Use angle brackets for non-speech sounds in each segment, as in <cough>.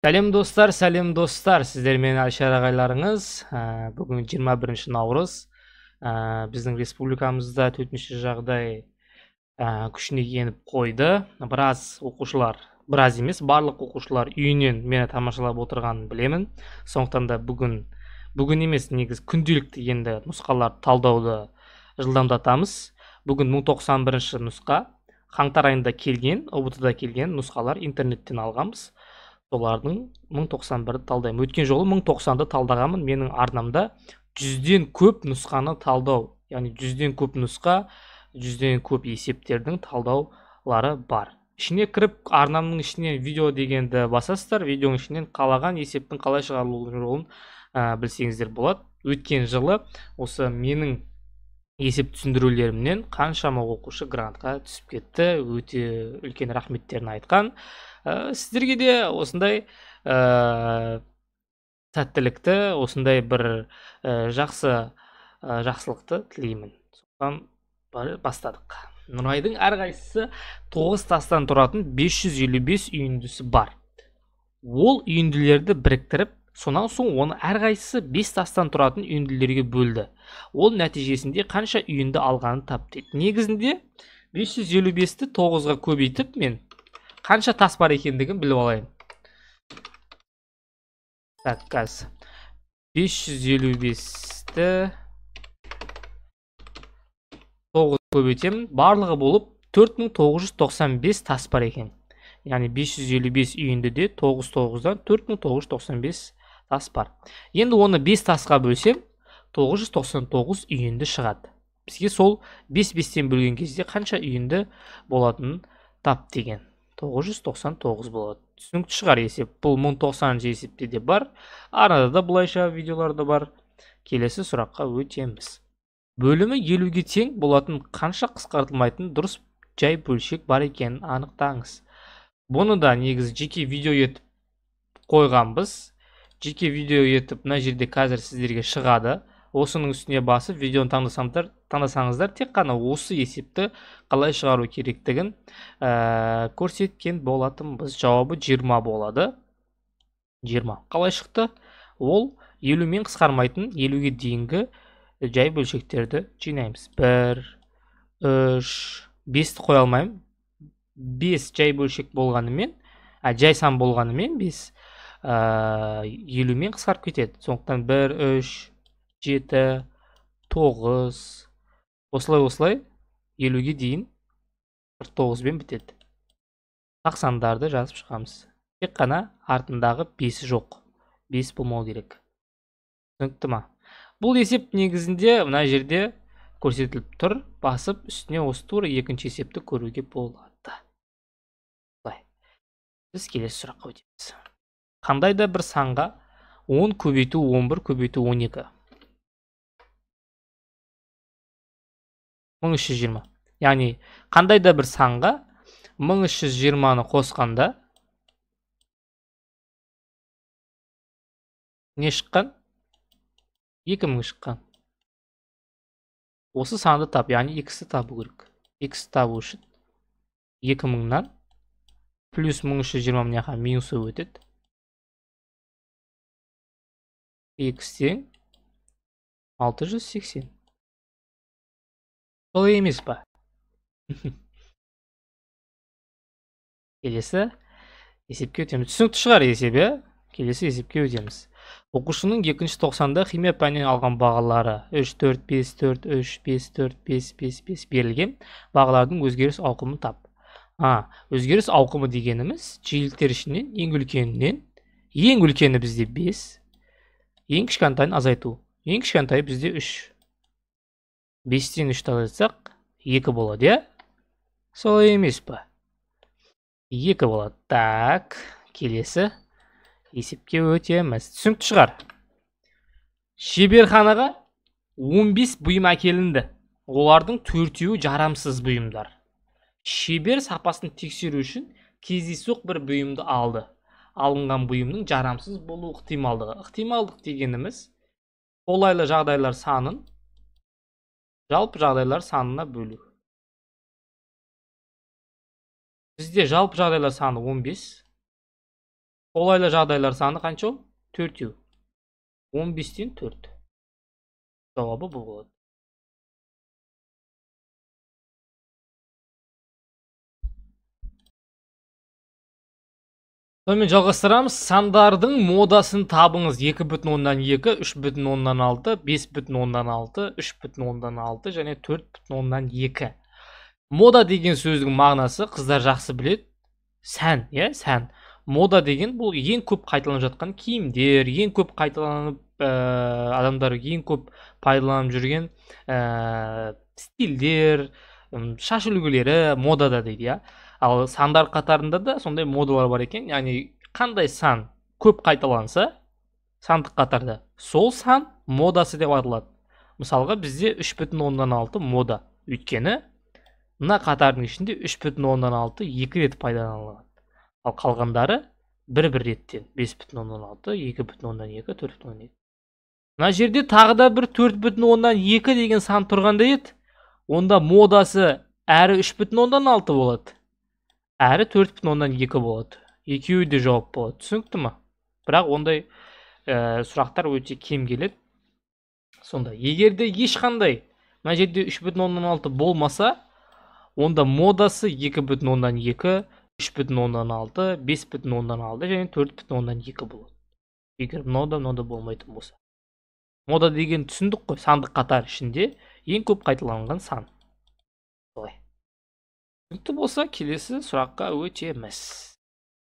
сәлем достар сәлем достар сіздермен әлшар ағайларыңыз ә, бүгін 21 наурыз ә, біздің республикамызда төтенше жағдай ә, күшіне еніп қойды біраз оқушылар біраз емес барлық оқушылар үйінен мені тамашалап отырғанын білемін сондықтан да бүгін бүгін емес негізі күнделікті енді нұсқалар талдауды жылдамдатамыз бүгін 1091 нұсқа қаңтар айында келген ұбт да келген нұсқалар интернеттен алғанбыз солардың 1091-ді талдаймын өткен жолы 1090-ды талдағанмын менің арнамда жүзден көп нұсқаны талдау яғни жүзден көп нұсқа жүзден көп есептердің талдаулары бар ішіне кіріп арнамның ішінен видео дегенді басасыздар видеоның ішінен қалаған есептің қалай шығарылу жолын ә, білсеңіздер болады өткен жылы осы менің есеп түсіндірулерімнен қаншама оқушы грантқа түсіп кетті өте үлкен рахметтерін айтқан ә, сіздерге де осындай ә, сәттілікті осындай бір ә, жақсы жақсылықты тілеймін содан бастадық нұрайдың әрқайсысы тоғыз тастан тұратын 555 үйіндісі бар ол үйінділерді біріктіріп сонан соң оны әрқайсысы 5 тастан тұратын үйінділерге бөлді ол нәтижесінде қанша үйінді алғанын тап дейді негізінде 555-ті 9-ға көбейтіп мен қанша тас бар екендігін біліп алайын так қазір 555-ті 9 көбейтемін барлығы болып 4995 тас бар екен яғни 555 үйінді де жүз дан 4995 тас бар енді оны 5 тасқа бөлсем 999 үйінді шығады бізге сол 5 бес 5-тен бөлген кезде қанша үйінді болатынын тап деген 999 болады түсінікті шығар есеп бұл 1090 есепте де бар арнада да былайша да бар келесі сұраққа өтеміз бөлімі елуге тең болатын қанша қысқартылмайтын дұрыс жай бөлшек бар екенін анықтаңыз бұны да негізі жеке видео етіп қойғанбыз жеке видео етіп мына жерде қазір сіздерге шығады осының үстіне басып видеоны таңдасаңыздар тек қана осы есепті қалай шығару керектігін ә, көрсеткен болатынбыз жауабы 20 болады 20 қалай шықты ол елумен қысқармайтын елуге дейінгі э, жай бөлшектерді жинаймыз бір үш бесті қоя алмаймын бес жай бөлшек болғанымен ә, жай сан болғанымен бес э, елумен қысқарып кетеді сондықтан бір үш жеті тоғыз осылай осылай елуге дейін қырық тоғызбен бітеді тоқсандарды жазып шығамыз тек қана артындағы бесі жоқ бес болмау керек түсінікті ма бұл есеп негізінде мына жерде көрсетіліп тұр басып үстіне осы тура екінші есепті көруге болады былай біз келесі сұраққа өтеміз қандай да бір санға 10 көбейту 11 көбейту 12 1320 яғни қандай да бір санға 1320-ны қосқанда не шыққан 2000 шыққан осы санды тап яғни x-ті табу керек x табу үшін 2000-нан плюс 1320 мен жаққа минусы өтеді x тен 680 солай емес па <laughs> келесі есепке өтеміз түсінікті шығар есеп иә келесі есепке өтеміз оқушының 2.90-да химия пәнінен алған бағалары 3 4 5 4 3 5 4 5 5 5 берілген бағалардың өзгеріс ауқымын тап а өзгеріс ауқымы дегеніміз жиіліктер ішінен ең үлкенінен ең үлкені бізде 5 ең кішкентайын азайту ең кішкентайы бізде 3 бестен үшті айтсақ екі болады иә солай емес па екі болады так келесі есепке өтеміз түсінікті шығар шеберханаға 15 бұйым әкелінді олардың төртеуі жарамсыз бұйымдар шебер сапасын тексеру үшін кездейсоқ бір бұйымды алды алынған бұйымның жарамсыз болу ықтималдығы ықтималдық дегеніміз қолайлы жағдайлар санын жалпы жағдайлар санына бөлу бізде жалпы жағдайлар саны 15 қолайлы жағдайлар саны қанша ол төртеу 15-тен 4 жауабы бұл болады сонымен жалғастырамыз сандардың модасын табыңыз екі бүтін оннан екі үш бүтін оннан алты бес бүтін оннан алты үш бүтін оннан алты және төрт бүтін оннан екі мода деген сөздің мағынасы қыздар жақсы біледі сән иә сән мода деген бұл ең көп қайталанып жатқан киімдер ең көп қайталанып ә, адамдар ең көп пайдаланып жүрген ә, стильдер шаш үлгілері модада дейді иә ал сандар қатарында да сондай модалар бар екен яғни қандай сан көп қайталанса сандық қатарда сол сан модасы деп аталады мысалға бізде үш бүтін оннан алты мода өйткені мына қатардың ішінде үш бүтін оннан алты екі рет пайдаланылады ал қалғандары бір бір реттен бес бүтін оннан алты екі бүтін оннан екі төрт бүтін оннан екі мына жерде тағы да бір төрт бүтін оннан екі деген сан тұрғанда еді онда модасы әрі үш бүтін оннан алты болады әрі төрт бүтін оннан екі болады екеуі де жауап болады түсінікті ма бірақ ондай ә, сұрақтар өте кем келеді сонда егер де ешқандай мына жерде үш бүтін оннан алты болмаса онда модасы екі бүтін оннан екі үш бүтін оннан алты бес бүтін оннан алты және төрт бүтін оннан екі болады егер мынау да мынау да болмайтын болса мода деген түсіндік қой сандық қатар ішінде ең көп қайталанған сан түсінікті болса келесі сұраққа өтеміз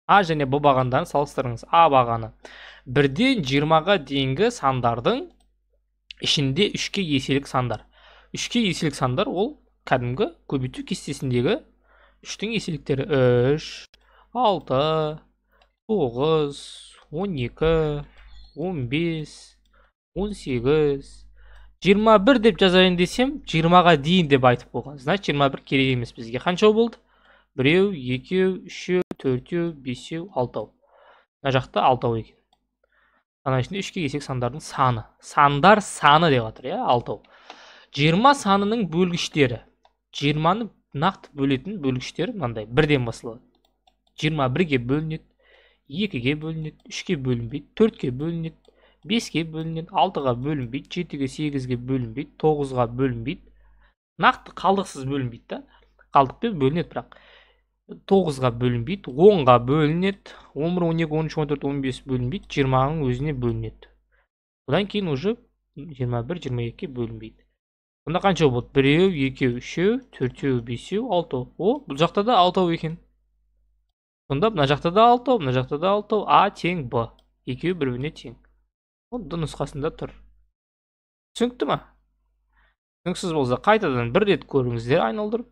а және б бағандарын салыстырыңыз а бағаны бірден жиырмаға дейінгі сандардың ішінде үшке еселік сандар үшке еселік сандар ол кәдімгі көбейту кестесіндегі үштің еселіктері үш алты тоғыз он екі он бес он сегіз 21 деп жазайын десем 20-ға дейін деп айтып болған. Значит, 21 керек емес бізге. Қанша болды? 1, 2, 3, 4, 5, 6. Мына жақта 6 екен. Ана ішінде 3-ке кесек сандардың саны. Сандар саны деп атыр, я, 6. 20 санының бөлгіштері. 20-ны нақты бөлетін бөлгіштері. мынадай. 1-ден басталады. 21-ге бөлінеді, 2-ге бөлінеді, 3-ке бөлінбейді, 4-ке бөлінеді, 5-ге бөлінеді, 6-ға бөлінбейді, 7-ге, 8-ге бөлінбейді, 9-ға бөлінбейді. Нақты қалдықсыз бөлінбейді та. Қалдықпен бөлінеді бірақ. 9-ға бөлінбейді, 10-ға бөлінеді, 11, 12, 13, 14, 15 бөлінбейді, 20-ның өзіне бөлінеді. Одан кейін уже 21, 22-ге бөлінбейді. Бұнда қанша болды? 1 екеу, үшеу, төртеу, бесеу, алтау. О, бұл жақта да алтау екен. Сонда мына жақта да алтау, мына жақта да 6, А тең Б. Екеу бір-біріне тең құдды нұсқасында тұр түсінікті ма түсініксіз болса қайтадан бір рет көріңіздер айналдырып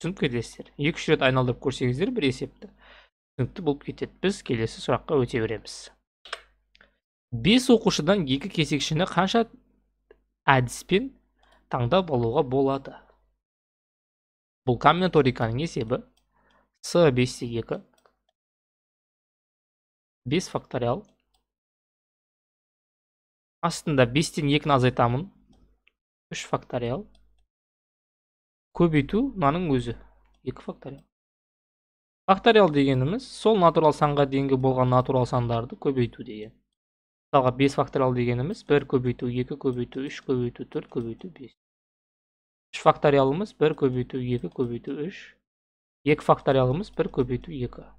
түсініп кетесіздер екі үш рет айналдырып көрсеңіздер бір есепті түсінікті болып кетеді біз келесі сұраққа өте береміз бес оқушыдан екі кесекшіні қанша әдіспен таңдап алуға болады бұл комбинаториканың есебі с бес екі бес факториал астында 5-тен 2-ні азайтамын 3 факториал көбейту мынаның өзі 2 факториал факториал дегеніміз сол натурал санға дейінгі болған натурал сандарды көбейту деген мысалға 5 факториал дегеніміз 1 көбейту 2 көбейту 3 көбейту 4 көбейту 5 3 факториалымыз 1 көбейту 2 көбейту 3 2 факториалымыз 1 көбейту 2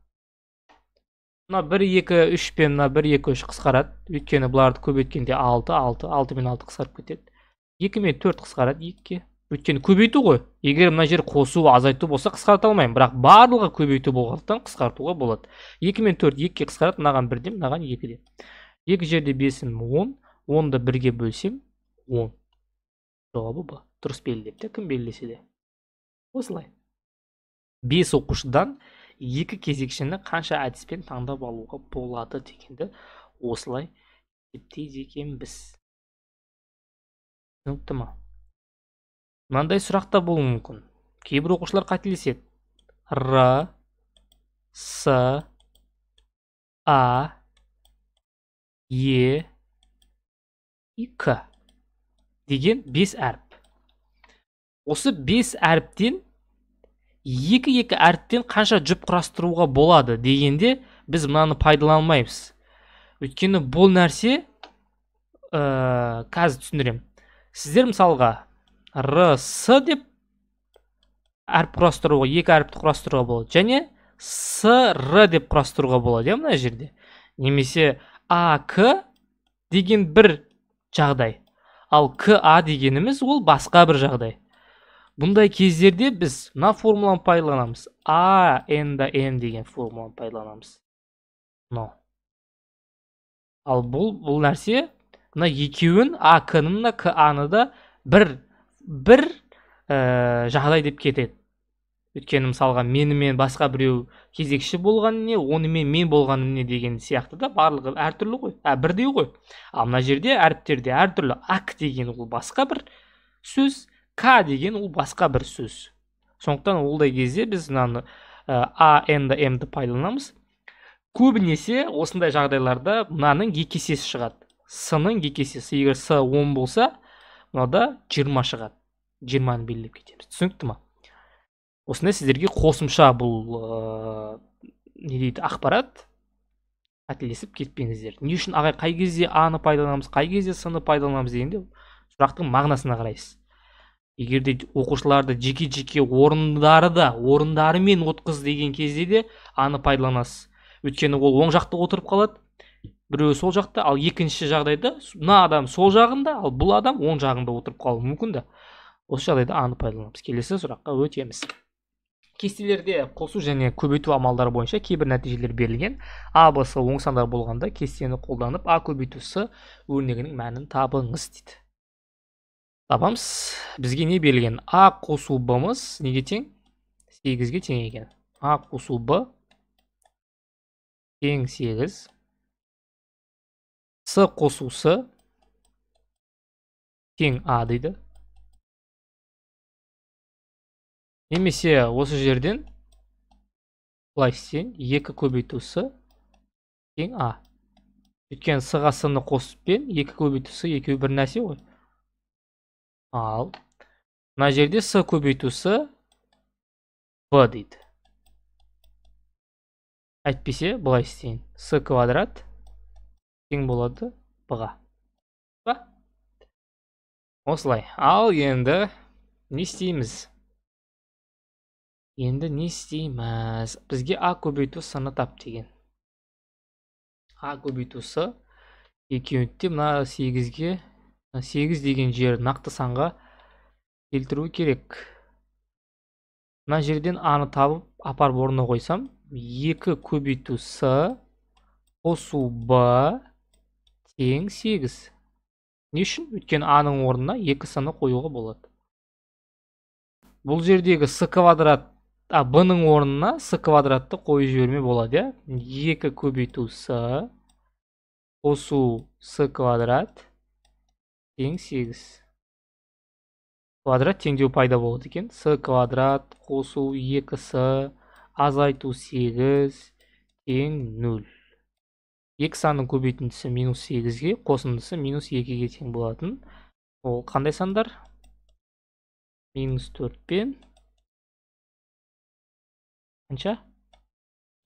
мына бір екі үш пен мына бір екі үш қысқарады өйткені бұларды көбейткенде алты алты алты мен алты қысқарып кетеді екі мен төрт қысқарады екіге өйткені көбейту ғой егер мына жер қосу азайту болса қысқарта алмаймын бірақ барлығы көбейту болғандықтан қысқартуға болады екі мен төрт екіге қысқарады мынаған бірде мынаған екіде екі жерде бесім он онды бірге бөлсем он жауабы б дұрыс белгілепті кім белгілесе де осылай бес оқушыдан екі кезекшіні қанша әдіспен таңдап алуға болады дегенді осылай есептейді екенбіз түсінікті ма мынандай сұрақ та болуы мүмкін кейбір оқушылар қателеседі р с а е и к деген бес әріп осы бес әріптен екі екі әріптен қанша жұп құрастыруға болады дегенде біз мынаны пайдаланмаймыз өйткені бұл нәрсе ә, қазір түсіндіремін сіздер мысалға Р, С деп әріп құрастыруға екі әріпті құрастыруға болады және С, Р деп құрастыруға болады иә мына жерде немесе к деген бір жағдай ал К, А дегеніміз ол басқа бір жағдай бұндай кездерде біз мына формуланы пайдаланамыз а n да Н деген формуланы пайдаланамыз мынау ал бұл бұл нәрсе мына екеуін а к ны мына к а ны да бір бір э, жағдай деп кетеді өйткені мысалға менімен басқа біреу кезекші болған не онымен мен болғаным не деген сияқты да барлығы әртүрлі ғой ә, бірдей ғой ал мына жерде әріптерде әртүрлі ак деген ол басқа бір сөз к деген ол басқа бір сөз сондықтан олдай кезде біз мынаны а н да м-ді пайдаланамыз көбінесе осындай жағдайларда мынаның есесі шығады с-ның есесі егер с он болса мынада жиырма шығады жиырманы белгілеп кетеміз түсінікті ма осындай сіздерге қосымша бұл ә, не дейді ақпарат қателесіп кетпеңіздер не үшін ағай қай кезде а-ны пайдаланамыз қай кезде с-ны пайдаланамыз дегенде сұрақтың мағынасына қарайсыз де оқушыларды жеке жеке орындары да орындарымен отқыз деген кезде де аны пайдаланасыз өйткені ол оң жақта отырып қалады біреуі сол жақта ал екінші жағдайда мына адам сол жағында ал бұл адам оң жағында отырып қалуы мүмкін да осы жағдайда аны пайдаланамыз келесі сұраққа өтеміз кестелерде қосу және көбейту амалдары бойынша кейбір нәтижелер берілген а б с оң сандар болғанда кестені қолданып а көбейту с өрнегінің мәнін табыңыз дейді табамыз бізге не берілген а қосу б неге тең сегізге тең екен а қосу б тең сегіз с қосу с тең а дейді немесе осы жерден былай істейін екі көбейту с тең а өйткені с-ға с-ны қосып пен екі көбейту с екеуі бір нәрсе ғой ал мына жерде с көбейтусы с в дейді әйтпесе былай істейін с квадрат тең болады б ға осылай ал енді не істейміз енді не істейміз бізге а көбейту с тап деген а көбейту с екеуінде мына сегізге 8 деген жер нақты санға келтіру керек мына жерден аны табып апар орнына қойсам 2 көбейту с қосу б тең 8 не үшін өйткені аның орнына 2 саны қоюға болады бұл жердегі с квадрат а б-ның орнына с квадратты қойып жіберме болады иә 2 көбейту с қосу с квадрат тең 8 квадрат теңдеу пайда болады екен с квадрат қосу 2с азайту 8 тең 0 екі санның көбейтіндісі минус 8-ге қосындысы минус 2-ге тең болатын ол қандай сандар минус 4 пен қанша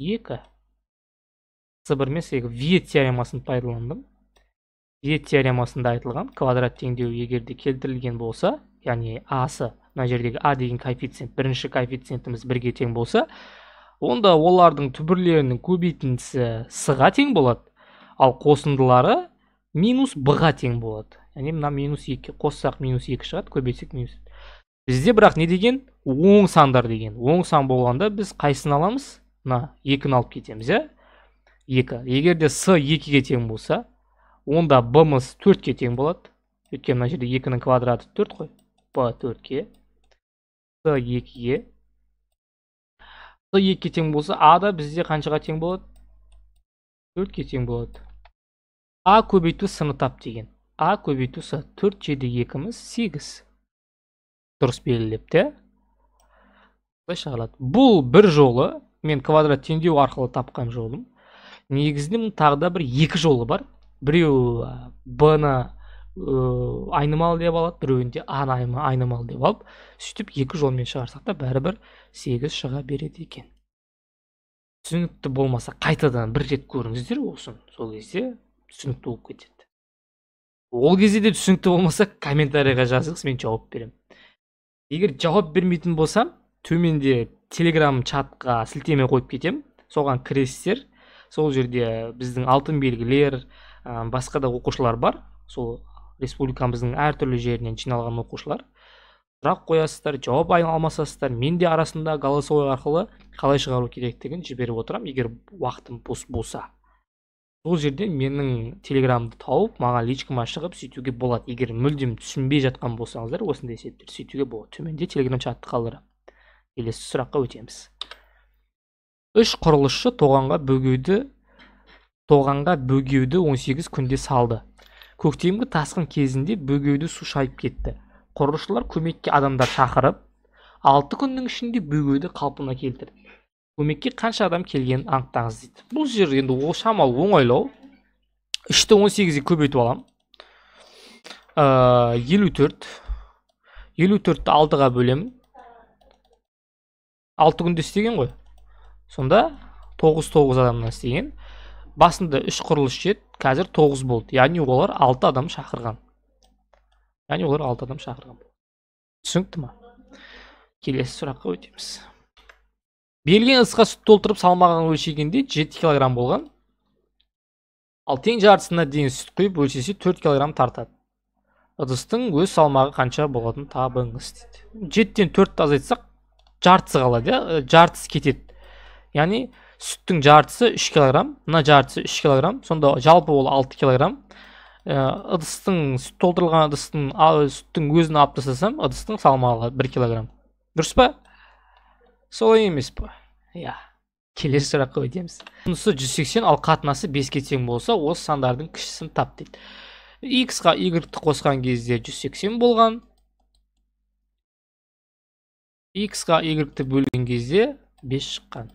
2 с 1 мен 8 вие теоремасын пайдаландым е теоремасында айтылған квадрат теңдеу егерде келтірілген болса яғни асы мына жердегі а деген коэффициент бірінші коэффициентіміз бірге тең болса онда олардың түбірлерінің көбейтіндісі с-ға тең болады ал қосындылары минус б-ға тең болады яғни мына минус екіге қоссақ минус екі шығады көбейтсек минус бізде бірақ не деген оң сандар деген оң сан болғанда біз қайсын аламыз мына екіні алып кетеміз иә екі егер де с екіге тең болса онда 4 төртке тең болады өйткені мына жерде екінің квадраты төрт қой б төртке с екіге с екіге тең болса а да бізде қаншаға тең болады төртке тең болады а көбейту сыны тап деген а көбейту с төрт жеті екіміз сегіз дұрыс белгілепті былай шығарылады бұл бір жолы мен квадрат теңдеу арқылы тапқан жолым негізінен тағы да бір екі жолы бар біреу б ны айнымалы деп алады біреуінде а ны айнымалы деп алып сөйтіп екі жолмен шығарсақ та бәрібір сегіз шыға береді екен түсінікті болмаса қайтадан бір рет көріңіздер осын сол кезде түсінікті болып кетеді ол кезде де түсінікті болмаса комментарийға жазыңыз мен жауап беремін егер жауап бермейтін болсам төменде телеграм чатқа сілтеме қойып кетемін соған кіресіздер сол жерде біздің алтын белгілер ә, басқа да оқушылар бар сол республикамыздың әртүрлі жерінен жиналған оқушылар сұрақ қоясыздар жауап алмасасыздар мен де арасында голосовой арқылы қалай шығару керектігін жіберіп отырамын егер уақытым бос болса сол жерде менің телеграмды тауып маған личкама шығып сөйтуге болады егер мүлдем түсінбей жатқан болсаңыздар осындай себептер сөйтуге болады төменде телеграм чатты қалдырамын келесі сұраққа өтеміз үш құрылысшы тоғанға бөгеуді тоғанға бөгеуді 18 күнде салды көктемгі тасқын кезінде бөгеуді су шайып кетті құрылысшылар көмекке адамдар шақырып 6 күннің ішінде бөгеуді қалпына келтірді көмекке қанша адам келгенін анықтаңыз дейді бұл жер енді ол шамалы оңайлау үшті 18 сегізге көбейтіп аламын ә, елу төрт елу төртті алтыға бөлемін алты күнде істеген ғой сонда тоғыз тоғыз адамнан істеген басында үш құрылыс жет қазір тоғыз болды яғни олар алты адам шақырған яғни олар алты адам шақырған түсінікті ма келесі сұраққа өтеміз берілген ыдысқа сүт толтырып салмағын өлшегенде жеті килограмм болған ал тең жартысына дейін сүт құйып өлшесе төрт килограмм тартады ыдыстың өз салмағы қанша болатынын табыңыз дейді жетіден төртті азайтсақ жартысы қалады иә жартысы кетеді яғни сүттің жартысы 3 килограмм мына жартысы 3 килограмм сонда жалпы ол 6 килограмм ыдыстың сүт толтырылған ыдыстың сүттің өзін алып тастасам ыдыстың салмағы 1 килограмм дұрыс па солай емес па иә келесі сұраққа өтеміз бұнысы 180 ал қатынасы 5-ке тең болса осы сандардың кішісін тап дейді x қа y қосқан кезде 180 болған x қа y бөлген кезде 5 шыққан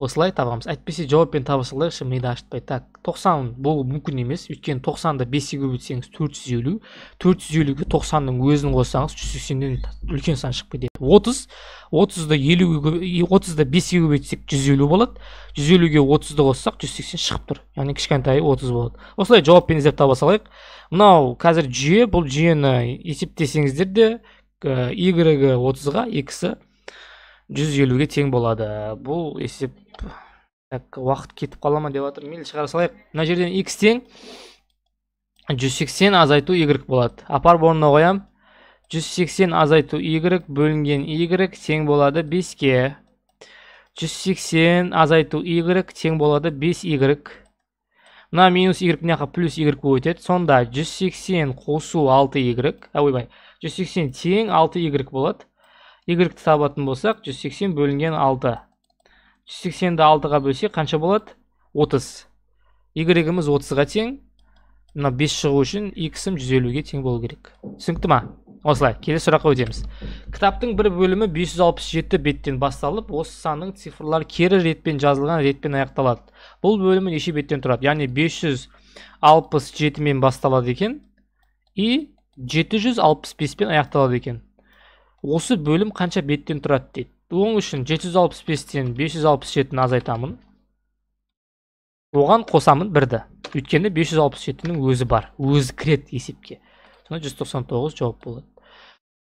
осылай табамыз әйтпесе жауаппен таба салайықшы миды ашытпай так тоқсан бұл мүмкін емес өйткені тоқсанды беске көбейтсеңіз төрт жүз елу төрт жүз елуге тоқсанның өзін қоссаңыз жүз сексеннен үлкен сан шығып кетеді отыз отызды елуге отызды беске көбейтсек жүз елу болады жүз елуге отызды қоссақ жүз сексен шығып тұр яғни кішкентайы отыз болады осылай жауаппен іздеп таба салайық мынау қазір жүйе бұл жүйені есептесеңіздер де игрегі отызға иксі 150-ге тең болады бұл есеп так уақыт кетіп қала деп жатырмын мейлі шығара салайық мына жерден x тең 180 азайту y болады апарып орнына қоямын 180 азайту y бөлінген y тең болады 5-ке 180 азайту y тең болады 5y мына минус y мына жаққа плюс y болып өтеді сонда 180 қосу 6y ойбай 180 тең 6y болады Y-ті табатын болсақ 180 бөлінген 6 180-ді 6-ға бөлсе, қанша болады 30 y Y-іміз 30-ға тең мына 5 шығу үшін X-ім 150-ге тең болу керек түсінікті ма осылай келесі сұраққа өтеміз кітаптың бір бөлімі 567 беттен басталып осы санның цифрлар кері ретпен жазылған ретпен аяқталады бұл бөлімі неше беттен тұрады яғни 567 мен басталады екен и 765 пен аяқталады екен осы бөлім қанша беттен тұрады дейді Оң үшін 765-тен 567-ні азайтамын оған қосамын бірді өйткені 567-нің өзі бар өзі кіреді есепке сонда 199 жауап болады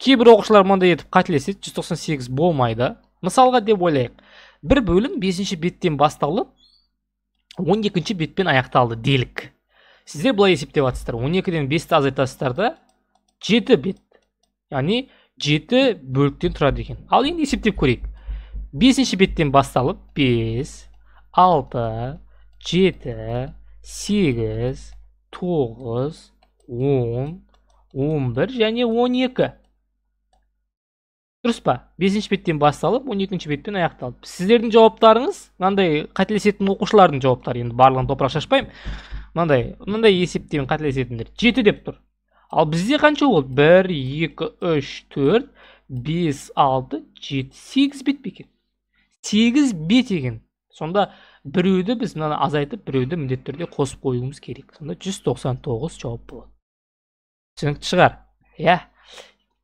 кейбір оқушылар мынандай етіп қателеседі 198 болмайды мысалға деп ойлайық бір бөлім 5 беттен басталып 12 бетпен аяқталды делік сіздер былай есептеп жатсыздар 12-ден 5-ті азайтасыздар да 7 бет яғни жеті бөліктен тұрады екен ал енді есептеп көрейік бесінші беттен басталып бес алты жеті сегіз тоғыз он он бір және он екі дұрыс па бесінші беттен басталып он екінші бетпен аяқталды сіздердің жауаптарыңыз мынандай қателесетін оқушылардың жауаптары енді барлығын топырақ шашпаймын мынандай мынандай есептен қателесетіндер жеті деп тұр ал бізде қанша ол 1 2 3 4 5 6 7 8 бет бекен 8 бет еген. сонда біреуді біз мынаны азайтып біреуді міндетті түрде қосып қоюымыз керек сонда 199 жауап болады түсінікті шығар иә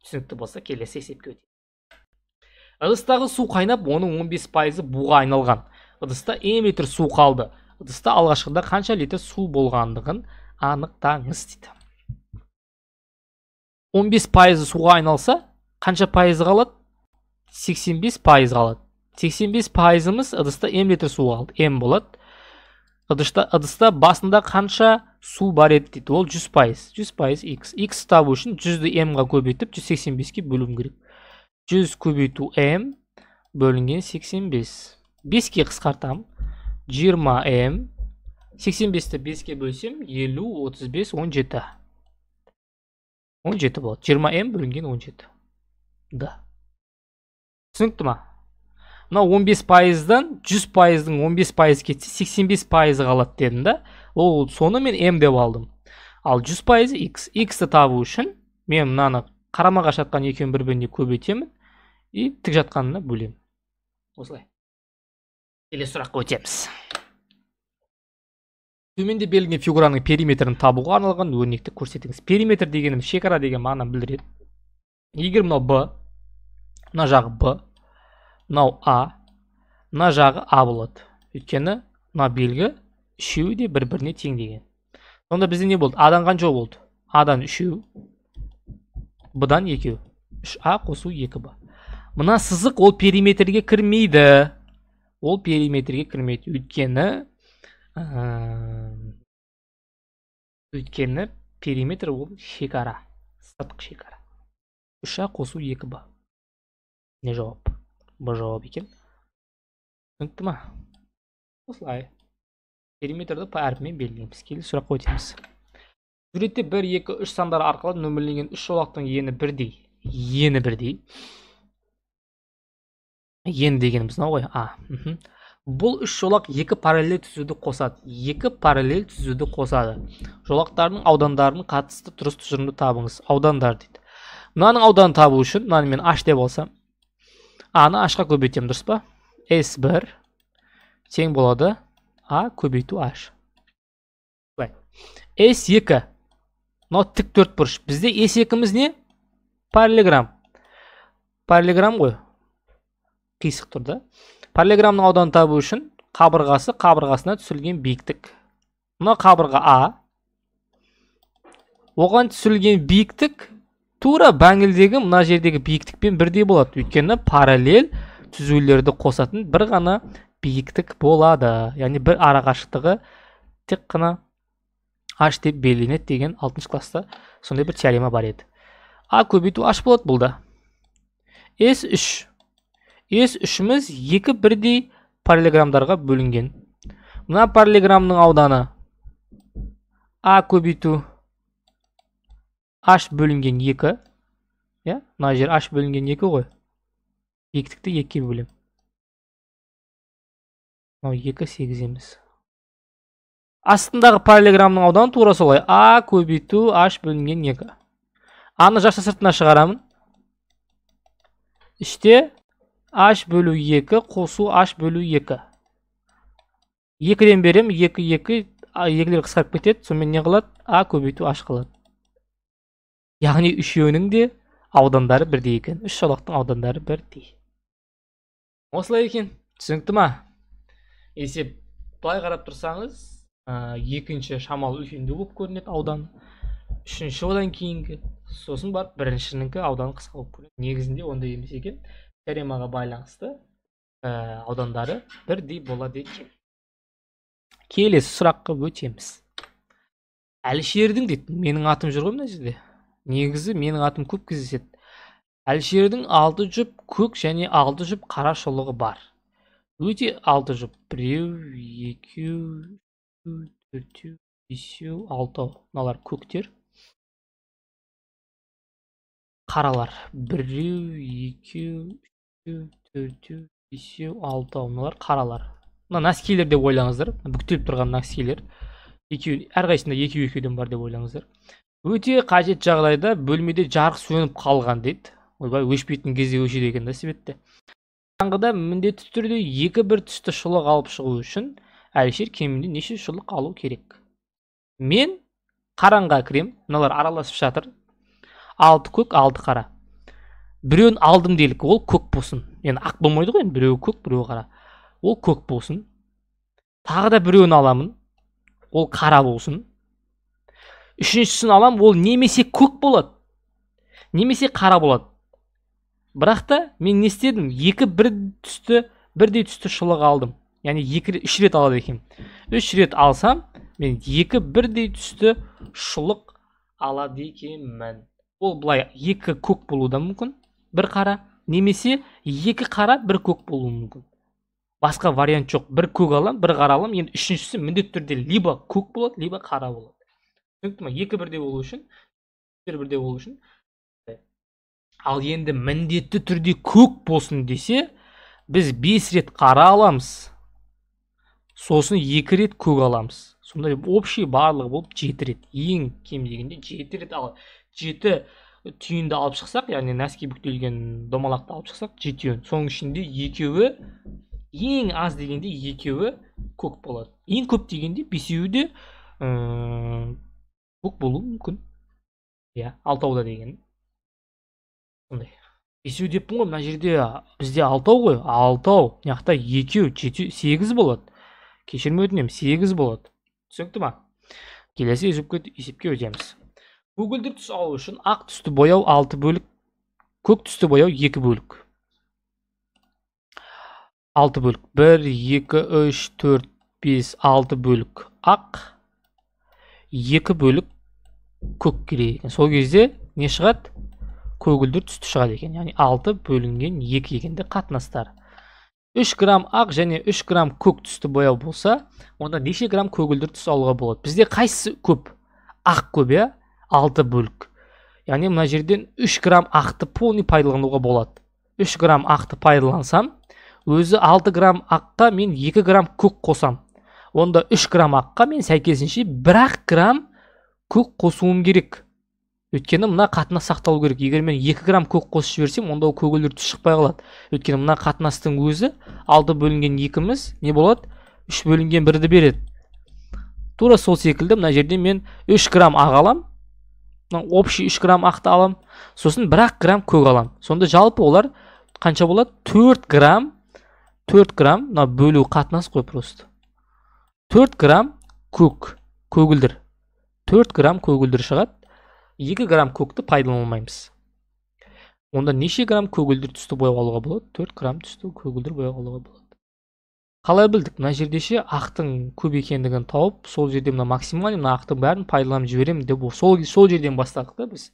түсінікті болса келесі есепке өтейік ыдыстағы су қайнап оның 15 пайызы буға айналған ыдыста м су қалды ыдыста алғашқыда қанша литр су болғандығын анықтаңыз дейді 15 пайызы суға айналса қанша пайызы қалады 85 пайыз қалады 85 пайызымыз ыдыста м литр су қалды м болады ыдыста, ыдыста басында қанша су бар еді ол 100 пайыз 100 пайыз x x табу үшін 100-ді м-ға көбейтіп 185-ке бөлім керек 100 көбейту м бөлінген 85 5-ке қысқартам. 20 м 85-ті 5-ке бөлсем 50 35 17 он жеті болады жиырма м бөлінген он жеті д түсінікті ма мынау он бес пайыздан жүз пайыздың он бес пайызы кетсе сексен бес пайызы қалады дедім да ол соны мен м деп алдым ал жүз пайызы x иксті табу үшін мен мынаны қарама қарсы жатқан екеуін бір біріне көбейтемін и тік жатқанына бөлемін осылай келесі сұраққа өтеміз төменде берілген фигураның периметрін табуға арналған өрнекті көрсетіңіз периметр дегеніміз шекара деген мағынаны білдіреді егер мынау б мына жағы б мынау а мына жағы а болады өйткені мына белгі үшеуі де бір біріне тең деген сонда бізде не болды адан қанша болды адан үшеу бұдан екеу үш а қосу екі б мына сызық ол периметрге кірмейді ол периметрге кірмейді өйткені өйткені периметр ол шекара сыртқы шекара үш а қосу екі б не жауап б жауап екен түсінікті ма осылай периметрді п әрпімен белгілейміз келесі сұраққа өтеміз суретте бір екі үш сандар арқылы нөмірленген үш жолақтың ені бірдей ені бірдей ен дегеніміз мынау ғой а бұл үш жолақ екі параллель түзуді қосады екі параллель түзуді қосады жолақтардың аудандарын қатысты дұрыс тұжырымды табыңыз аудандар дейді мынаның ауданын табу үшін мынаны мен h деп алсам аны ашқа қа көбейтемін дұрыс па s1 тең болады а көбейту h эс s2 мынау тік төртбұрыш бізде s2-міз не параллелограмм параллелограмм ғой қисық тұр да параллеграмның ауданын табу үшін қабырғасы қабырғасына түсілген биіктік мына қабырға а оған түсілген биіктік тура бәңгілдегі мына жердегі биіктікпен бірдей болады өйткені параллель түзулерді қосатын бір ғана биіктік болады яғни бір ара қашықтығы тек қана h деп белгіленеді деген алтыншы класста сондай бір теорема бар еді а көбейту h болады бұл да с үш Ес үшіміз екі бірдей параллелограммдарға бөлінген мына параллелограммның ауданы а көбейту аш бөлінген екі. иә мына жер h бөлінген 2 ғой биіктікті екіге бөлем мынау екі сегіз емес астындағы параллелограммның ауданы тура солай а көбейту аш бөлінген 2 аны жақсы сыртына шығарамын іште h бөлу 2 қосу h бөлу 2 екіден беремін 2 2 екілер қысқарып кетеді сонымен не қылады а көбейту h қалады яғни үшеуінің де аудандары бірдей екен үш жолақтың аудандары бірдей осылай екен түсінікті ма есеп былай қарап тұрсаңыз ә, екінші шамалы үлкендеу болып көрінеді аудан үшінші одан кейінгі сосын барып біріншінікі аудан қысқа болып көрінеді негізінде ондай емес екен теремаға байланысты ә, аудандары бірдей болады екен келесі сұраққа өтеміз әлішердің дейді менің атым жүр ғой мына жерде негізі менің атым көп кездеседі әлішердің алты жұп көк және алты жұп қара шолығы бар өте алты жұп біреу екеу төртеу бесеу алтау мыналар көктер қаралар біреу екеу төртеу бесеу алтау мыналар қаралар мына носкилер деп ойлаңыздар бүктеліп тұрған носкилер екеу әрқайсысында екеу екеуден бар деп ойлаңыздар өте қажет жағдайда бөлмеде жарық сөніп қалған дейді ойбай өшпейтін кезде өшеді екен да светті қараңғыда міндетті түрде екі бір түсті шұлық алып шығу үшін әлішер кемінде неше шұлық алу керек мен қараңға кірем мыналар араласып жатыр алты көк алты қара біреуін алдым делік ол көк болсын енді ақ болмайды ғой енді біреуі көк біреуі қара ол көк болсын тағы да біреуін аламын ол қара болсын үшіншісін аламын ол немесе көк болады немесе қара болады бірақ та мен не істедім екі бір түсті бірдей түсті шұлық алдым яғни екі үш рет алады екенмін үш рет алсам мен екі бірдей түсті шұлық алады екенмін ол былай екі көк болуы да мүмкін бір қара немесе екі қара бір көк болуы мүмкін басқа вариант жоқ бір көк аламын бір қара аламын енді үшіншісі міндетті түрде либо көк болады либо қара болады түсінікті ма екі бірдей болу үшін бірдей болу үшін ал енді міндетті түрде көк болсын десе біз бес рет қара аламыз сосын екі рет көк аламыз сондай общий барлығы болып жеті рет ең кем дегенде жеті рет ал жеті түйінді алып шықсақ яғни нәске бүктелген домалақты алып шықсақ жетеуін соның ішінде екеуі ең аз дегенде екеуі көк болады ең көп дегенде бесеуі де көк болуы мүмкін иә алтауда деген сондай бесеу деппін ғой мына жерде бізде алтау ғой алтау мына жақта екеу жетеу сегіз болады кешірім өтінемін сегіз болады түсінікті ма келесі есепке өтеміз Көгілдір түс алу үшін ақ түсті бояу 6 бөлік, көк түсті бояу 2 бөлік. 6 бөлік. 1, 2, 3, 4, 5, 6 бөлік ақ, 2 бөлік көк керейді. Сол кезде не шығат? Көгілдір түсті шығады екен. Яғни 6 бөлінген 2 екенде қатнастар. 3 грамм ақ және 3 грамм көк түсті бояу болса, онда неше грамм көгілдір түс алуға болады? Бізде қайсы көп? Ақ көп, алты бөлік яғни мына жерден 3 грамм ақты полный пайдалануға болады 3 грамм ақты пайдалансам өзі 6 грамм аққа мен 2 грамм көк қосам онда 3 грамм аққа мен сәйкесінше 1 грамм көк қосуым керек өйткені мына қатынас сақталу керек егер мен 2 грамм көк қосып жіберсем онда ол көгілдір түс шықпай қалады өйткені мына қатынастың өзі 6 бөлінген 2-міз не болады 3 бөлінген 1-ді береді тура сол секілді мына жерде мен 3 грамм ақ аламын общий үш грамм ақты аламын сосын бір ақ грамм көк аламын сонда жалпы олар қанша болады төрт грамм төрт грамм мына бөлу қатынас қой просто төрт грамм көк көгілдір төрт грамм көгілдір шығады екі грамм көкті пайдаланылмаймыз онда неше грамм көгілдір түсті бояп алуға болады төрт грамм түсті көгілдір бояп алуға болады қалай білдік мына жерде ше ақтың көп екендігін тауып сол жерде мына максимальный мына ақтың бәрін пайдаланып жіберемін деп сол, сол жерден бастадық та біз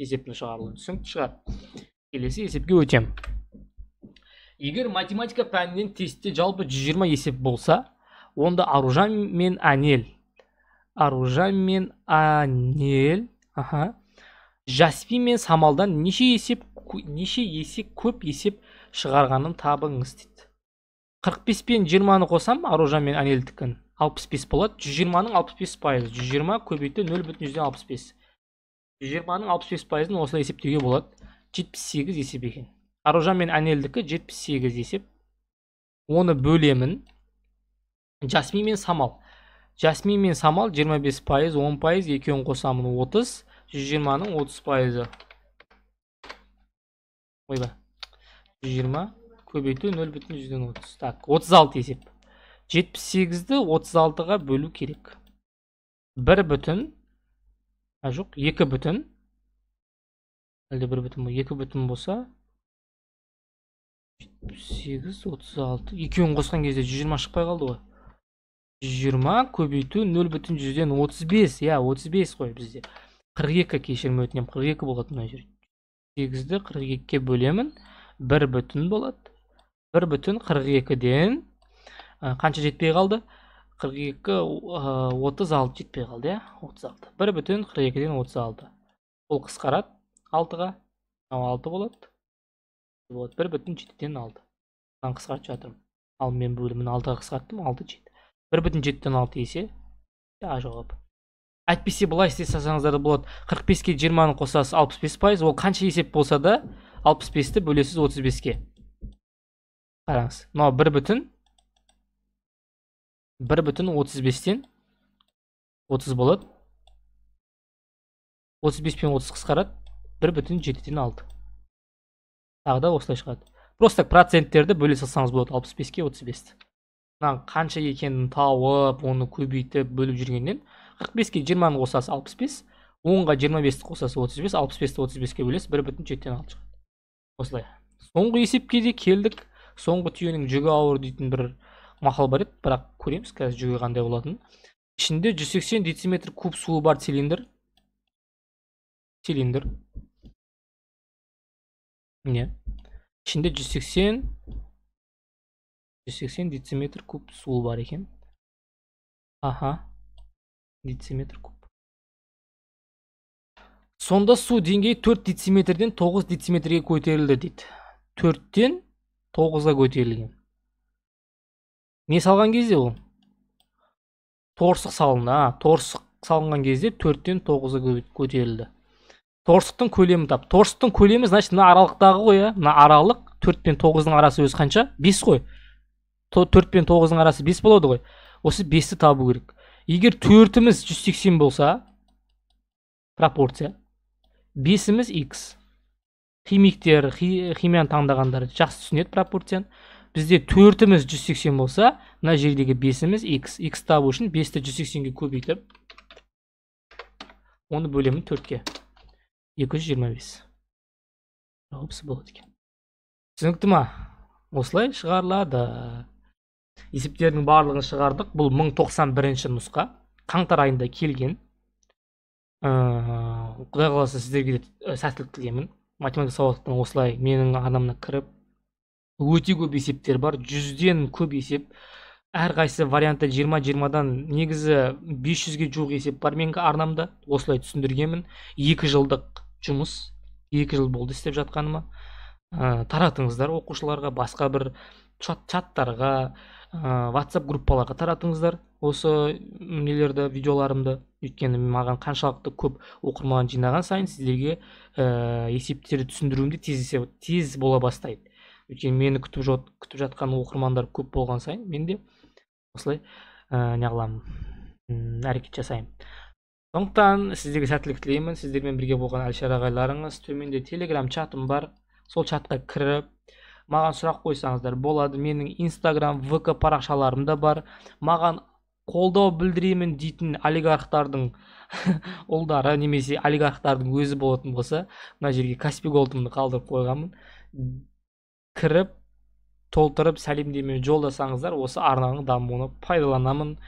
есептің шығарылуын түсінікті шығар келесі есепке өтем. егер математика пәнінен тестте жалпы 120 есеп болса онда аружан мен анель аружан мен анель аха жаспи мен самалдан неше есеп неше есе көп есеп шығарғанын табыңыз қырық бес пен жиырманы қосам аружан мен анельдікін алпыс бес болады жүз жиырманың алпыс бес пайызы жүз жиырма көбейту нөл бүтін жүзден алпыс бес жүз жиырманың алпыс бес пайызын осылай есептеуге болады жетпіс сегіз есеп екен аружан мен анельдікі жетпіс сегіз есеп оны бөлемін Жасмин мен самал Жасмин мен самал 25 пайыз он пайыз екеуін қосамын отыз 120-ның отыз пайызы ойбай жиырма көбейту 0.130 так 36 есеп 78-ді 36-ға бөлу керек 1 бүтін а жоқ 2 бүтін әлде 1 бүтін бұл 2 бүтін болса 78 36 екеуін қосқан кезде 120 шықпай қалды ғой 120 көбейту 0 бүтін жүзден 35 35 иә, қой бізде 42 кешірім өтінемін 42 болады мына жер 8-ді 42-ке бөлемін 1 болады бір бүтін қырық екіден қанша жетпей қалды қырық екі отыз алты жетпей қалды иә отыз алты бір бүтін қырық екіден отыз алты бұл қысқарады алтыға мынау алты болады вот бір бүтін жетіден алты мынаны қысқартып жатырмын ал мен бөлімін алтыға қысқарттым алты жеті бір бүтін жетіден алты есе а жауап әйтпесе былай істей салсаңыздар да болады қырық беске жиырманы қосасыз алпыс бес пайыз ол қанша есеп болса да алпыс бесті бөлесіз отыз беске қараңыз мынау бір бүтін бір бүтін отыз бестен отыз болады отыз бес пен отыз қысқарады бір бүтін жетіден алты тағы да осылай шығады просто проценттерді бөле салсаңыз болады алпыс беске отыз бесті мынаның қанша екенін тауып оны көбейтіп бөліп жүргеннен қырық беске жиырманы қосасыз алпыс бес онға жиырма бесті қосасыз отыз бес алпыс бесті отыз беске бөлесіз бір бүтін жетіден алты шығады осылай соңғы есепке де келдік соңғы түйенің жүгі ауыр дейтін бір мақал бар еді бірақ көреміз қазір жүгі қандай болатынын ішінде 180 дециметр куб суы бар цилиндр цилиндр міне ішінде 180 180 дециметр куб суы бар екен аха дециметр куб сонда су деңгейі 4 дециметрден 9 дециметрге көтерілді дейді 4-тен 9 ға көтерілген. Не салған кезде ол? Торсық салынды. Торсық салынған кезде 4-тен 9 ға көтерілді. Торсықтың көлемі тап. Торсықтың көлемі, значит, мына аралықтағы ғой, мына аралық 4 тен 9-ның арасы өз қанша? 5 ғой. 4 пен 9-ның арасы 5 болады ғой. Осы 5-ті табу керек. Егер 4-іміз 180 болса, пропорция 5-іміз x химиктер химияны таңдағандар жақсы түсінеді пропорцияны бізде төртіміз 180 болса мына жердегі бесіміз x x табу үшін 5-ті 180-ге көбейтіп оны бөлемін 4-ке 225 жауапсы болады екен түсінікті ма осылай шығарылады есептердің барлығын шығардық бұл 1091 нұсқа қаңтар айында келген құдай қаласа сіздерге де сәттілік тілеймін математика сабақтан осылай менің арнамда кіріп өте көп есептер бар жүзден көп есеп әрқайсысы варианты 20-20-дан негізі 500-ге жуық есеп бар менің арнамда осылай түсіндіргенмін екі жылдық жұмыс екі жыл болды істеп жатқаныма ә, таратыңыздар оқушыларға басқа бір чаттарға ә, whatsapp группаларға таратыңыздар осы нелерді видеоларымды өйткені маған қаншалықты көп оқырман жинаған сайын сіздерге ә, есептерді түсіндіруім де тез, тез бола бастайды өйткені мені күтіп, жат, күтіп жатқан оқырмандар көп болған сайын мен де осылай ә, не қыламын әрекет жасаймын сондықтан сіздерге сәттілік тілеймін сіздермен бірге болған әлішер ағайларыңыз төменде телеграм чатым бар сол чатқа кіріп маған сұрақ қойсаңыздар болады менің инстаграм вк парақшаларым да бар маған қолдау білдіремін дейтін олигархтардың <laughs> ұлдары немесе олигархтардың өзі болатын болса мына жерге каспи голдымды қалдырып қойғанмын кіріп толтырып сәлемдеме жолдасаңыздар осы арнаның дамуына пайдаланамын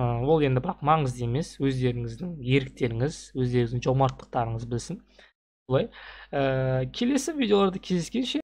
ол енді бірақ маңызды емес өздеріңіздің еріктеріңіз өздеріңіздің жомарттықтарыңыз білсін былай келесі видеоларда кездескенше